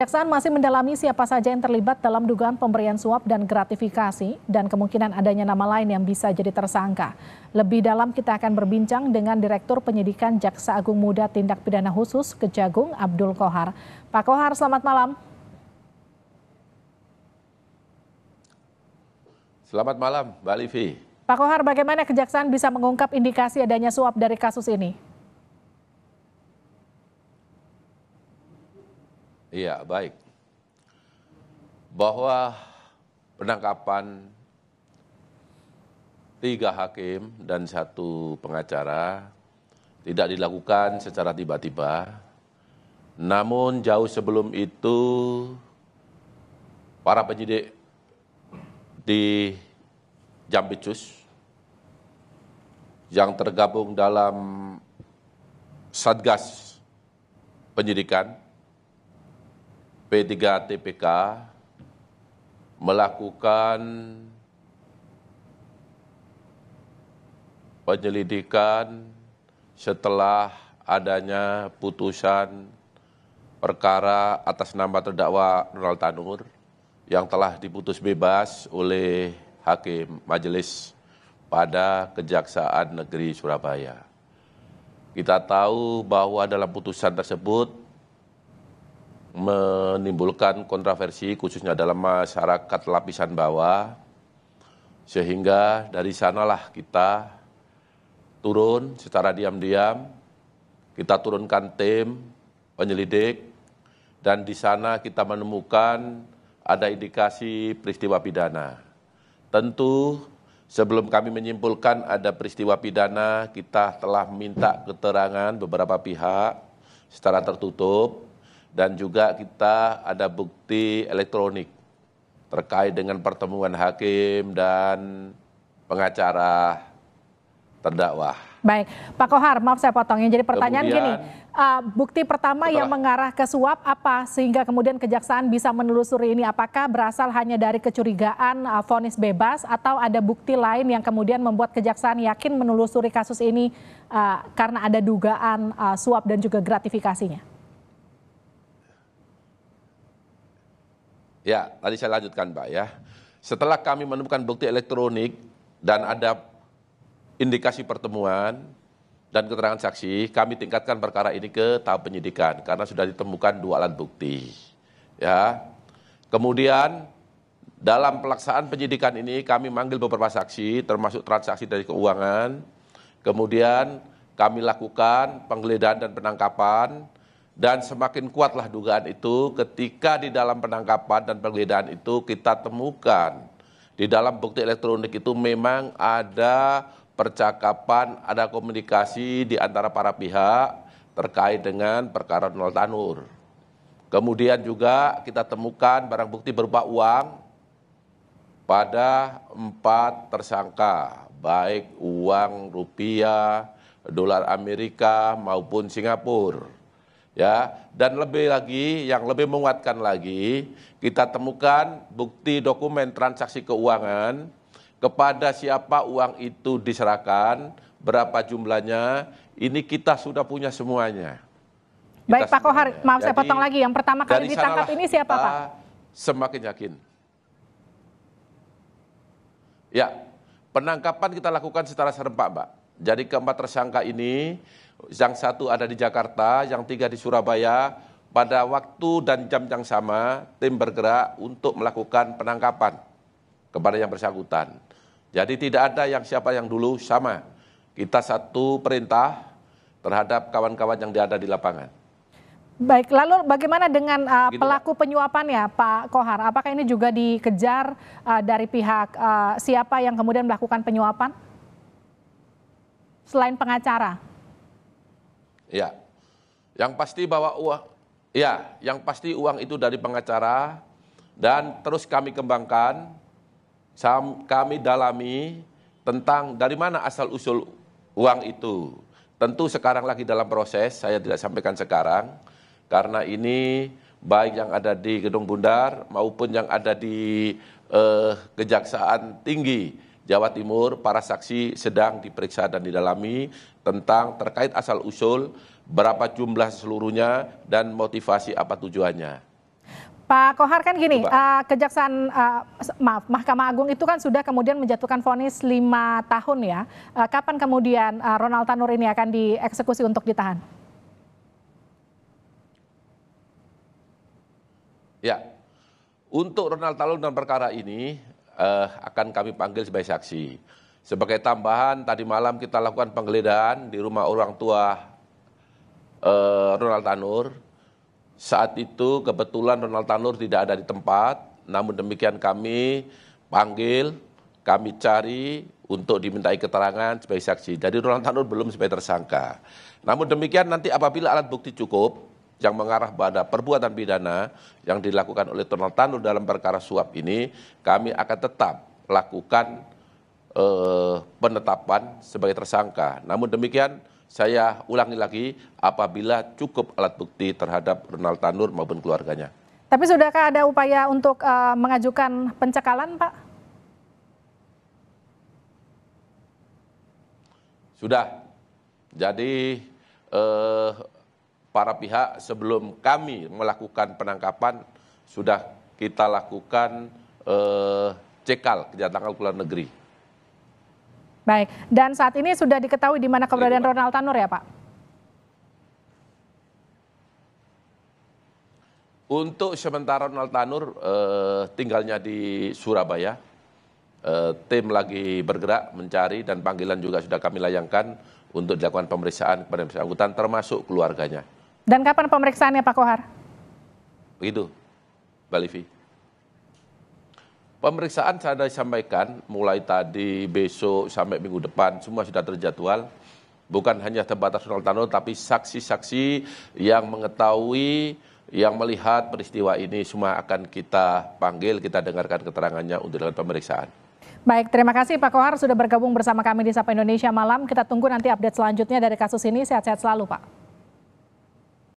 Kejaksaan masih mendalami siapa saja yang terlibat dalam dugaan pemberian suap dan gratifikasi dan kemungkinan adanya nama lain yang bisa jadi tersangka. Lebih dalam kita akan berbincang dengan Direktur Penyidikan Jaksa Agung Muda Tindak Pidana Khusus Kejagung Abdul Kohar. Pak Kohar, selamat malam. Selamat malam, Mbak Livi. Pak Kohar, bagaimana Kejaksaan bisa mengungkap indikasi adanya suap dari kasus ini? Iya, baik. Bahwa penangkapan tiga hakim dan satu pengacara tidak dilakukan secara tiba-tiba. Namun jauh sebelum itu para penyidik di Jampicus yang tergabung dalam Satgas Penyidikan P3 TPK melakukan penyelidikan setelah adanya putusan perkara atas nama terdakwa Ronald Tanur yang telah diputus bebas oleh hakim majelis pada Kejaksaan Negeri Surabaya. Kita tahu bahwa dalam putusan tersebut menimbulkan kontroversi khususnya dalam masyarakat lapisan bawah sehingga dari sanalah kita turun secara diam-diam kita turunkan tim penyelidik dan di sana kita menemukan ada indikasi peristiwa pidana tentu sebelum kami menyimpulkan ada peristiwa pidana kita telah minta keterangan beberapa pihak secara tertutup dan juga kita ada bukti elektronik terkait dengan pertemuan hakim dan pengacara terdakwa. Baik, Pak Kohar, maaf saya potongnya. Jadi pertanyaan kemudian, gini, uh, eh, bukti pertama setelah, yang mengarah ke suap apa sehingga kemudian kejaksaan bisa menelusuri ini? Apakah berasal hanya dari kecurigaan eh, vonis bebas atau ada bukti lain yang kemudian membuat kejaksaan yakin menelusuri kasus ini uh, karena ada dugaan uh, suap dan juga gratifikasinya? Ya, tadi saya lanjutkan, Pak ya. Setelah kami menemukan bukti elektronik dan ada indikasi pertemuan dan keterangan saksi, kami tingkatkan perkara ini ke tahap penyidikan karena sudah ditemukan dua alat bukti. Ya. Kemudian dalam pelaksanaan penyidikan ini kami manggil beberapa saksi termasuk transaksi dari keuangan. Kemudian kami lakukan penggeledahan dan penangkapan dan semakin kuatlah dugaan itu ketika di dalam penangkapan dan penggeledahan itu kita temukan di dalam bukti elektronik itu memang ada percakapan, ada komunikasi di antara para pihak terkait dengan perkara Nol Tanur. Kemudian juga kita temukan barang bukti berupa uang pada empat tersangka, baik uang rupiah, dolar Amerika maupun Singapura ya dan lebih lagi yang lebih menguatkan lagi kita temukan bukti dokumen transaksi keuangan kepada siapa uang itu diserahkan berapa jumlahnya ini kita sudah punya semuanya baik Pak Kohar maaf saya potong lagi yang pertama kali ditangkap ini siapa Pak semakin yakin ya penangkapan kita lakukan secara serempak Pak. Jadi keempat tersangka ini, yang satu ada di Jakarta, yang tiga di Surabaya, pada waktu dan jam yang sama tim bergerak untuk melakukan penangkapan kepada yang bersangkutan. Jadi tidak ada yang siapa yang dulu sama. Kita satu perintah terhadap kawan-kawan yang ada di lapangan. Baik, lalu bagaimana dengan uh, penyuapan pelaku penyuapannya, Pak Kohar? Apakah ini juga dikejar uh, dari pihak uh, siapa yang kemudian melakukan penyuapan? selain pengacara? Ya, yang pasti bahwa uang, ya, yang pasti uang itu dari pengacara dan terus kami kembangkan, kami dalami tentang dari mana asal usul uang itu. Tentu sekarang lagi dalam proses, saya tidak sampaikan sekarang, karena ini baik yang ada di Gedung Bundar maupun yang ada di eh, Kejaksaan Tinggi Jawa Timur, para saksi sedang diperiksa dan didalami tentang terkait asal-usul, berapa jumlah seluruhnya, dan motivasi apa tujuannya. Pak Kohar kan gini, uh, kejaksaan uh, maaf Mahkamah Agung itu kan sudah kemudian menjatuhkan vonis lima tahun ya. Uh, kapan kemudian uh, Ronald Tanur ini akan dieksekusi untuk ditahan? Ya, untuk Ronald Tanur dan perkara ini eh, akan kami panggil sebagai saksi. Sebagai tambahan, tadi malam kita lakukan penggeledahan di rumah orang tua eh, Ronald Tanur. Saat itu kebetulan Ronald Tanur tidak ada di tempat, namun demikian kami panggil, kami cari untuk dimintai keterangan sebagai saksi. Jadi Ronald Tanur belum sebagai tersangka. Namun demikian nanti apabila alat bukti cukup, yang mengarah pada perbuatan pidana yang dilakukan oleh Donald Tanu dalam perkara suap ini, kami akan tetap lakukan eh, penetapan sebagai tersangka. Namun demikian, saya ulangi lagi apabila cukup alat bukti terhadap Ronald Tanur maupun keluarganya. Tapi sudahkah ada upaya untuk uh, mengajukan pencekalan, Pak? Sudah. Jadi uh, para pihak sebelum kami melakukan penangkapan sudah kita lakukan eh, cekal kejahatan luar negeri. Baik, dan saat ini sudah diketahui di mana keberadaan Ronald Tanur ya Pak? Untuk sementara Ronald Tanur eh, tinggalnya di Surabaya, eh, tim lagi bergerak mencari dan panggilan juga sudah kami layangkan untuk dilakukan pemeriksaan kepada yang bersangkutan termasuk keluarganya. Dan kapan pemeriksaannya Pak Kohar? Begitu, Mbak Livi. Pemeriksaan saya sampaikan mulai tadi, besok, sampai minggu depan, semua sudah terjadwal. Bukan hanya terbatas Ronald tapi saksi-saksi yang mengetahui, yang melihat peristiwa ini semua akan kita panggil, kita dengarkan keterangannya untuk dalam pemeriksaan. Baik, terima kasih Pak Kohar sudah bergabung bersama kami di Sapa Indonesia Malam. Kita tunggu nanti update selanjutnya dari kasus ini. Sehat-sehat selalu Pak.